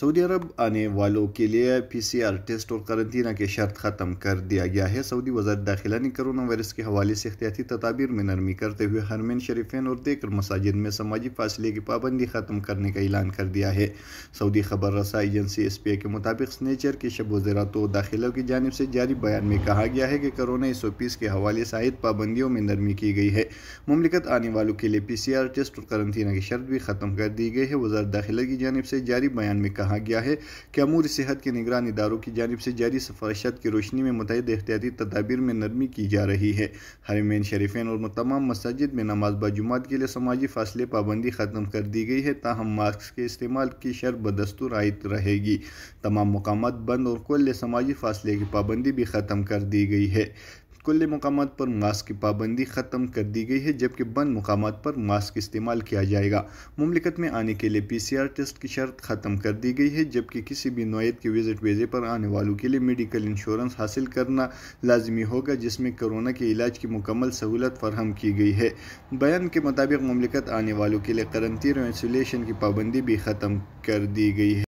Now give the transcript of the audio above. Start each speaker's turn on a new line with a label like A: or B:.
A: Saudi अरब आने वालों के लिए पीसीआर टेस्ट और करंतना की शर्त ख़त्म कर दिया गया है सऊदी वजारत दाखिला ने कोरोना वायरस के हवाले से एहतियाती तदाबीर में नरमी करते हुए हरमैन शरीफेन और देकर मसाजिद में समाजी फासले की पाबंदी ख़त्म करने का ऐलान कर दिया है सऊदी खबर रसा एजेंसी एस पी ए के मुताबिक स्नेचर के शब वजरात तो और दाखिलों की जानब से जारी बयान में कहा गया है कि कोरोना एस ओ पीस के हवाले से आयद पाबंदियों में नरमी की गई है ममलिकत आने वालों के लिए पी सी आर टेस्ट और करंतना की शर्त भी ख़त्म कर दी गई है वजार दाखिला की जानब से जारी बयान में कहा कहा गया है कि अमूर सेहत के निगरान इदारों की जानब से जारी सफारशात की रोशनी में मुतहद एहतियाती तदाबीर में नरमी की जा रही है हरमेन शरीफें और तमाम मसाजिद में नमाज बाजुमात के लिए समाजी फासले पाबंदी ख़त्म कर दी गई है ताहम मास्क के इस्तेमाल की शर बदस्तूर आयत रहेगी तमाम मकाम बंद और कुल समाजी फासले की पाबंदी भी ख़त्म कर दी गई है कुल्ले मकाम पर मास्क की पाबंदी ख़त्म कर दी गई है जबकि बंद मकाम पर मास्क इस्तेमाल किया जाएगा ममलिकत में आने के लिए पी सी आर टेस्ट की शर्त ख़त्म कर दी गई है जबकि किसी भी नोयत के विजिट वीज़े पर आने वालों के लिए मेडिकल इंश्योरेंस हासिल करना लाजमी होगा जिसमें कोरोना के इलाज की मुकम्मल सहूलत फरहम की गई है बयान के मुताबिक ममलिकत आने वालों के लिए करंतिर और इंसुलेशन की पाबंदी भी ख़त्म कर दी गई है